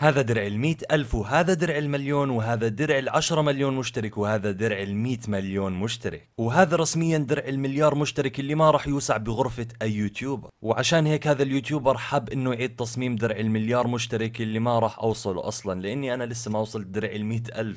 هذا درع ال ألف وهذا درع المليون وهذا درع العشرة مليون مشترك وهذا درع المية مليون مشترك وهذا رسميا درع المليار مشترك اللي ما راح يوسع بغرفة أي يوتيوبر وعشان هيك هذا اليوتيوبر حب انه يعيد تصميم درع المليار مشترك اللي ما راح اوصله اصلا لاني انا لسه ما وصلت درع المية ألف